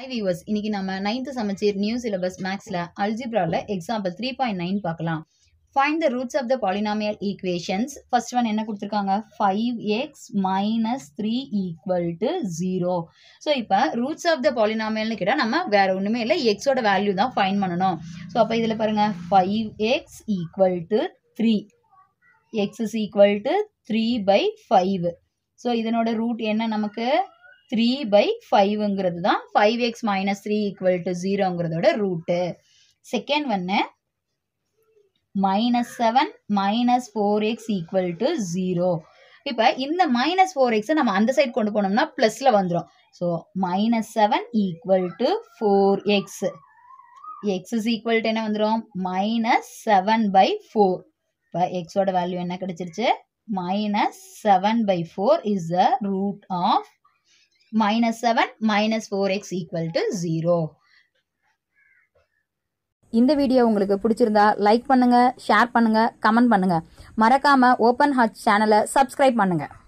High viewers இன்னைக்கு நம்ம ninth சமச்சீர் நியூ சிலபஸ் மேக்ஸில் அல்ஜிப்ராவில் எக்ஸாம்பிள் த்ரீ பாயிண்ட் நைன் பார்க்கலாம் find the roots of the polynomial equations first one என்ன கொடுத்துருக்காங்க five X minus three equal to zero so இப்போ ரூட்ஸ் ஆஃப் த பாலினாமியல்னு கேட்டால் நம்ம வேறு ஒன்றுமே இல்லை எக்ஸோட வேல்யூ தான் ஃபைன் பண்ணணும் ஸோ அப்போ இதில் பாருங்கள் five X equal to three X is equal to three by five so இதனோட ரூட் என்ன நமக்கு த்ரீ பை ஃபைவ்ங்கிறது தான் five X minus three equal to ஜீரோங்கிறதோட ரூட்டு செகண்ட் ஒன்று minus seven minus four X equal to zero இப்போ இந்த minus four எக்ஸை நம்ம அந்த சைடு கொண்டு போனோம்னா ப்ளஸில் வந்துடும் so minus seven equal to four X X is equal to என்ன வந்துடும் மைனஸ் செவன் பை ஃபோர் இப்போ எக்ஸோட வேல்யூ என்ன கிடைச்சிருச்சு minus seven by four is the root of minus 7 minus 4x equal to 0. இந்த வீடியோ உங்களுக்கு பிடிச்சிருந்தா லைக் பண்ணுங்க ஷேர் பண்ணுங்க கமெண்ட் பண்ணுங்க மறக்காம ஓபன் ஹார்ட் சேனலை சப்ஸ்கிரைப் பண்ணுங்க